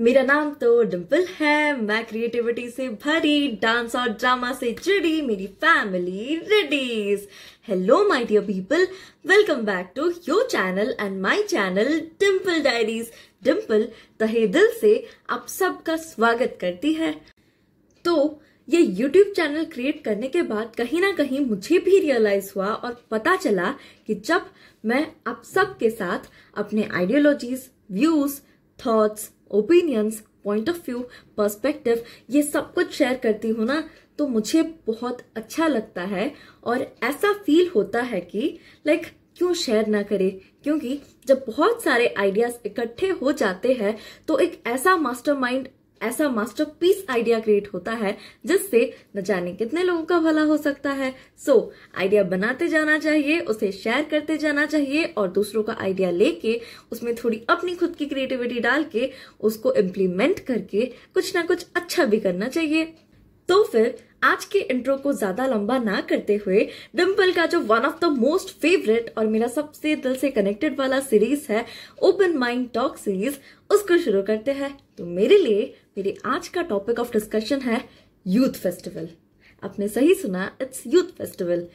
मेरा नाम तो डिम्पल है मैं क्रिएटिविटी से भरी डांस और ड्रामा से जुड़ी मेरी फैमिली रेडीज hello my dear people welcome back to your channel and my channel Dimple diaries Dimple तहे दिल से आप सबका स्वागत करती है तो ये यूट्यूब चैनल क्रिएट करने के बाद कहीं ना कहीं मुझे भी रियलाइज हुआ और पता चला कि जब मैं आप सबके साथ अपने ideologies views thoughts opinions point of view perspective ये सब कुछ शेयर करती हूँ ना तो मुझे बहुत अच्छा लगता है और ऐसा फील होता है कि लाइक क्यों शेयर ना करें क्योंकि जब बहुत सारे आइडियाज इकट्ठे हो जाते हैं तो एक ऐसा मास्टरमाइंड ऐसा मास्टरपीस आइडिया क्रिएट होता है जिससे न जाने कितने लोगों का भला हो सकता है सो so, आइडिया बनाते जाना चाहिए उसे शेयर करते जाना चाहिए और दूसरों का आइडिया लेके उसमें थोड़ी अपनी खुद की क्रिएटिविटी डाल के उसको इम्प्लीमेंट करके कुछ ना कुछ अच्छा भी करना चाहिए तो फिर आज के इंट्रो को ज्यादा लंबा ना करते हुए डिम्पल का जो one of the most favourite और मेरा सबसे दिल से कनेक्टेड वाला सीरीज है ओपन माइंड टॉक सीरीज उसको शुरू करते हैं तो मेरे लिए मेरे आज का टॉपिक ऑफ डिस्कशन है यूथ फेस्टिवल आपने सही सुना इट्स यूथ फेस्टिवल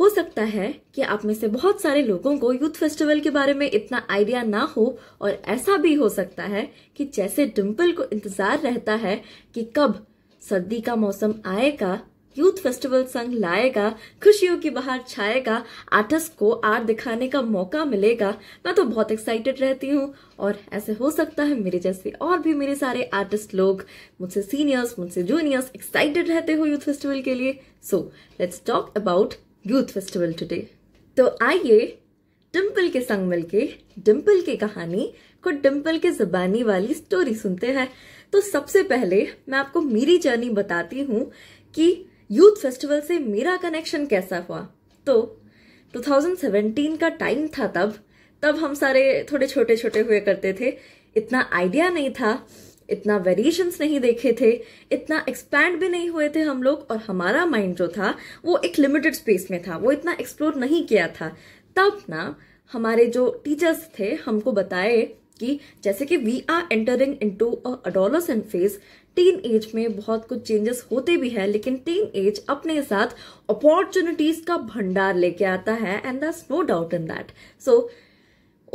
हो सकता है कि आप में से बहुत सारे लोगों को यूथ फेस्टिवल के बारे में इतना आइडिया ना हो और ऐसा भी हो सकता है कि जैसे डिम्पल को इंतजार रहता है कि कब सर्दी का मौसम आएगा यूथ फेस्टिवल संघ लाएगा खुशियों की बाहर छाएगा आर्टिस्ट को आर्ट दिखाने का मौका मिलेगा मैं तो बहुत एक्साइटेड रहती हूँ और ऐसे हो सकता है मेरे जैसे और भी मेरे सारे आर्टिस्ट लोग मुझसे सीनियर्स मुझसे जूनियर्स एक्साइटेड रहते हो यूथ फेस्टिवल के लिए so let's talk about youth festival today तो आइए डिम्पल के संग मिलके डिम्पल की कहानी को डिम्पल के जबानी वाली स्टोरी सुनते हैं तो सबसे पहले मैं आपको मेरी जर्नी बताती हूँ कि यूथ फेस्टिवल से मेरा कनेक्शन कैसा हुआ तो 2017 का टाइम था तब तब हम सारे थोड़े छोटे छोटे हुए करते थे इतना आइडिया नहीं था इतना वेरिएशंस नहीं देखे थे इतना एक्सपैंड भी नहीं हुए थे हम लोग और हमारा माइंड जो था वो एक लिमिटेड स्पेस में था वो इतना एक्सप्लोर नहीं किया था तब ना हमारे जो टीचर्स थे हमको बताए कि जैसे कि we are entering in to adolescent phase teen age में बहुत कुछ चेंजेस होते भी है लेकिन टीन एज अपने साथ अपॉर्चुनिटीज का भंडार लेके आता है and this no doubt in that so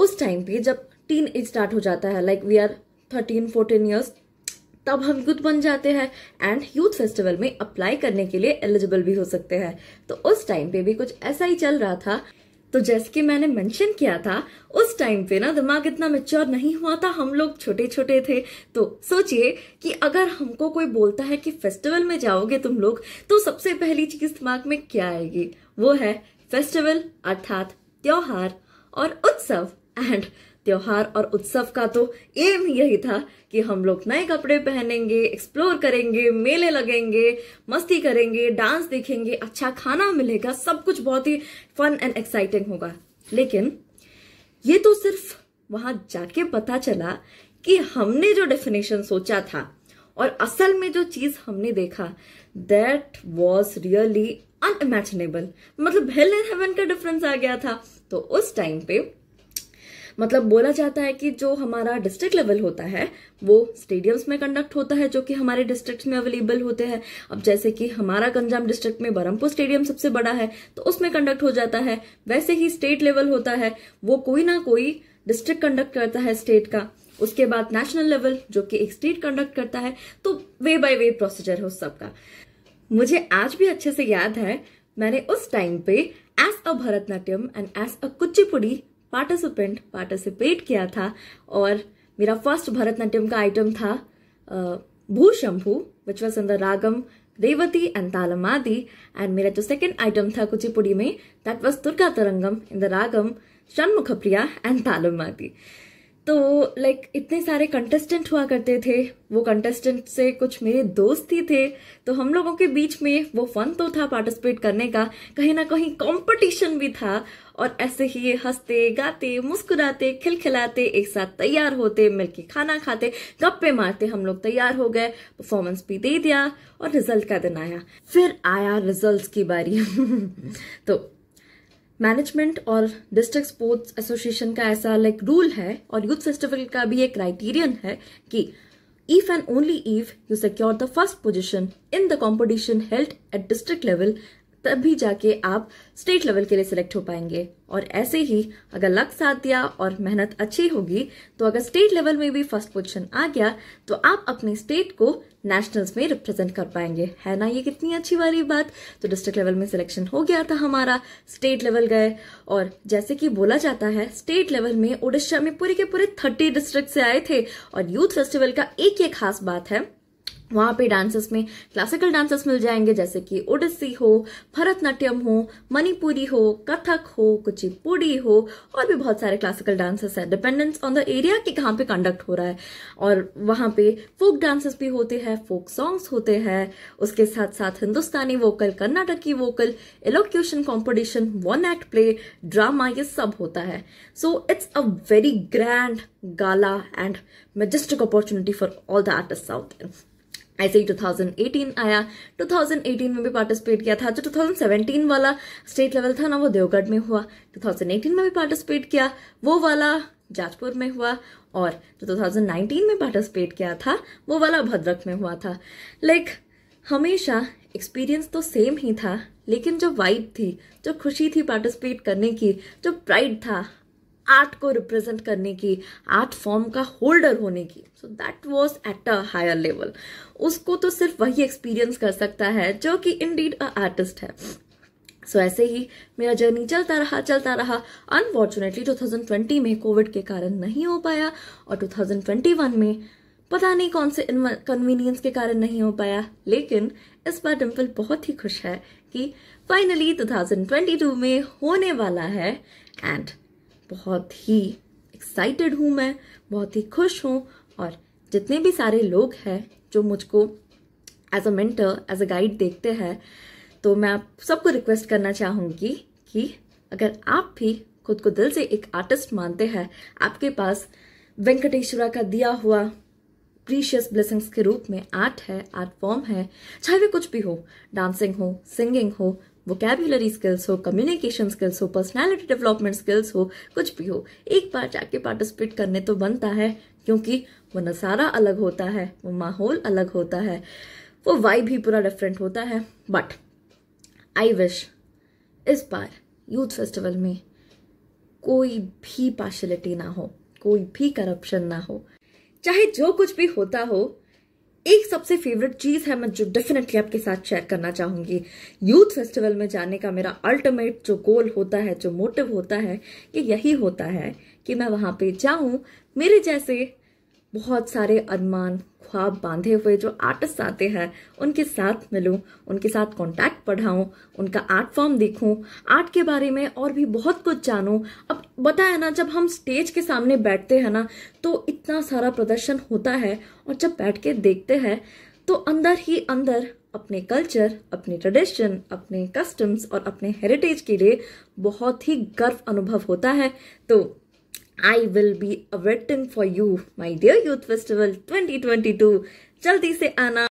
उस टाइम पे जब टीन एज स्टार्ट हो जाता है like we are thirteen fourteen years तब हम यूथ बन जाते हैं एंड यूथ फेस्टिवल में अप्लाई करने के लिए एलिजिबल भी हो सकते हैं तो उस टाइम पे भी कुछ ऐसा ही चल रहा था तो जैसे कि मैंने मेंशन किया था उस टाइम पे ना दिमाग इतना मेच्योर नहीं हुआ था हम लोग छोटे छोटे थे तो सोचिए कि अगर हमको कोई बोलता है कि फेस्टिवल में जाओगे तुम लोग तो सबसे पहली चीज दिमाग में क्या आएगी वो है फेस्टिवल अर्थात त्योहार और उत्सव एंड त्योहार और उत्सव का तो एम यही था कि हम लोग नए कपड़े पहनेंगे एक्सप्लोर करेंगे मेले लगेंगे मस्ती करेंगे डांस देखेंगे अच्छा खाना मिलेगा सब कुछ बहुत ही फन एंड एक्साइटिंग होगा लेकिन ये तो सिर्फ वहां जाके पता चला कि हमने जो डेफिनेशन सोचा था और असल में जो चीज हमने देखा दैट वॉज रियली अनइमेजिनेबल मतलब हेल एंड हेवन का डिफरेंस आ गया था तो उस टाइम पे मतलब बोला जाता है कि जो हमारा डिस्ट्रिक्ट लेवल होता है वो स्टेडियम्स में कंडक्ट होता है जो कि हमारे डिस्ट्रिक्ट में अवेलेबल होते हैं अब जैसे कि हमारा गंजाम डिस्ट्रिक्ट में बरमपुर स्टेडियम सबसे बड़ा है तो उसमें कंडक्ट हो जाता है वैसे ही स्टेट लेवल होता है वो कोई ना कोई डिस्ट्रिक्ट कंडक्ट करता है स्टेट का उसके बाद नेशनल लेवल जो कि एक स्टेट कंडक्ट करता है तो वे बाय वे प्रोसीजर है उस सबका मुझे आज भी अच्छे से याद है मैंने उस टाइम पे as a Bharatanatyam and as a Kuchipudi participant participate किया था और मेरा फर्स्ट भरतनाट्यम का आइटम था Bho Shambho which was in the ragam Revati and talam Adi and मेरा जो सेकेंड आइटम था कुचिपुड़ी में that was Durga Tarangam in the ragam Shanmukhapriya and talam Adi तो लाइक like, इतने सारे कंटेस्टेंट हुआ करते थे वो कंटेस्टेंट से कुछ मेरे दोस्त ही थे तो हम लोगों के बीच में वो फन तो था पार्टिसिपेट करने का कहीं ना कहीं कंपटीशन भी था और ऐसे ही हंसते गाते मुस्कुराते खिलखिलाते एक साथ तैयार होते मिलके खाना खाते गप्पे मारते हम लोग तैयार हो गए परफॉर्मेंस भी दे दिया और रिजल्ट का दिन आया फिर आया रिजल्ट की बारी तो मैनेजमेंट और डिस्ट्रिक्ट स्पोर्ट्स एसोसिएशन का ऐसा लाइक रूल है और यूथ फेस्टिवल का भी एक क्राइटेरियन है कि if and only if you secure the first position in the competition held at district level तभी जाके आप स्टेट लेवल के लिए सिलेक्ट हो पाएंगे और ऐसे ही अगर लक साथ दिया और मेहनत अच्छी होगी तो अगर स्टेट लेवल में भी फर्स्ट पोजिशन आ गया तो आप अपने स्टेट को नेशनल्स में रिप्रेजेंट कर पाएंगे है ना ये कितनी अच्छी वाली बात तो डिस्ट्रिक्ट लेवल में सिलेक्शन हो गया था हमारा स्टेट लेवल गए और जैसे कि बोला जाता है स्टेट लेवल में उड़ीसा में पूरे के पूरे थर्टी डिस्ट्रिक्ट से आए थे और यूथ फेस्टिवल का एक ये खास बात है वहां पे डांसेस में क्लासिकल डांसेस मिल जाएंगे जैसे कि ओडिसी हो भरतनाट्यम हो मणिपुरी हो कथक हो कुचिपुड़ी हो और भी बहुत सारे क्लासिकल डांसेस है डिपेंडेंस ऑन द एरिया कि कहाँ पे कंडक्ट हो रहा है और वहां पे फोक डांसेस भी होते हैं फोक सॉन्ग्स होते हैं उसके साथ साथ Hindustani vocal Carnatic vocal elocution competition one act play drama ये सब होता है so it's a very grand gala and majestic opportunity for all the artist out ऐसे ही 2018 आया 2018 में भी पार्टिसिपेट किया था जो 2017 वाला स्टेट लेवल था ना वो देवगढ़ में हुआ 2018 में भी पार्टिसिपेट किया वो वाला जाजपुर में हुआ और जो 2019 में पार्टिसिपेट किया था वो वाला भद्रक में हुआ था लाइक हमेशा एक्सपीरियंस तो सेम ही था लेकिन जो वाइब थी जो खुशी थी पार्टिसिपेट करने की जो प्राइड था आर्ट को रिप्रेजेंट करने की आर्ट फॉर्म का होल्डर होने की so that was at a higher level उसको तो सिर्फ वही एक्सपीरियंस कर सकता है जो कि इंडीड अ आर्टिस्ट है सो so, ऐसे ही मेरा जर्नी चलता रहा चलता रहा अनफॉर्चुनेटली 2020 में कोविड के कारण नहीं हो पाया और 2021 में पता नहीं कौन से कन्वीनियंस के कारण नहीं हो पाया लेकिन इस बार डिम्पल बहुत ही खुश है कि फाइनली 2022 में होने वाला है एंड बहुत ही एक्साइटेड हूँ मैं बहुत ही खुश हूँ और जितने भी सारे लोग हैं जो मुझको as a mentor as a guide देखते हैं तो मैं आप सबको रिक्वेस्ट करना चाहूँगी कि अगर आप भी खुद को दिल से एक आर्टिस्ट मानते हैं आपके पास वेंकटेश्वरा का दिया हुआ प्रीशियस ब्लेसिंग्स के रूप में आर्ट है आर्ट फॉर्म है चाहे वे कुछ भी हो डांसिंग हो सिंगिंग हो वोकेबुलरी स्किल्स हो कम्युनिकेशन स्किल्स हो पर्सनैलिटी डेवलपमेंट स्किल्स हो कुछ भी हो एक बार जाके पार्टिसिपेट करने तो बनता है क्योंकि वो नज़ारा अलग होता है वो माहौल अलग होता है वो वाइब भी पूरा डिफरेंट होता है बट आई विश इस बार यूथ फेस्टिवल में कोई भी पार्शलिटी ना हो कोई भी करप्शन ना हो चाहे जो कुछ भी होता हो एक सबसे फेवरेट चीज है मैं जो डेफिनेटली आपके साथ शेयर करना चाहूंगी यूथ फेस्टिवल में जाने का मेरा अल्टीमेट जो गोल होता है जो मोटिव होता है ये यही होता है कि मैं वहां पे जाऊं मेरे जैसे बहुत सारे अरमान ख्वाब बांधे हुए जो आर्टिस्ट आते हैं उनके साथ मिलूं उनके साथ कांटेक्ट पढ़ाऊं उनका आर्ट फॉर्म देखूं आर्ट के बारे में और भी बहुत कुछ जानूं अब बताया ना जब हम स्टेज के सामने बैठते हैं ना तो इतना सारा प्रदर्शन होता है और जब बैठ के देखते हैं तो अंदर ही अंदर अपने कल्चर अपने ट्रेडिशन अपने कस्टम्स और अपने हेरिटेज के लिए बहुत ही गर्व अनुभव होता है तो I will be waiting for you, my dear Youth Festival 2022. Jaldi se aana.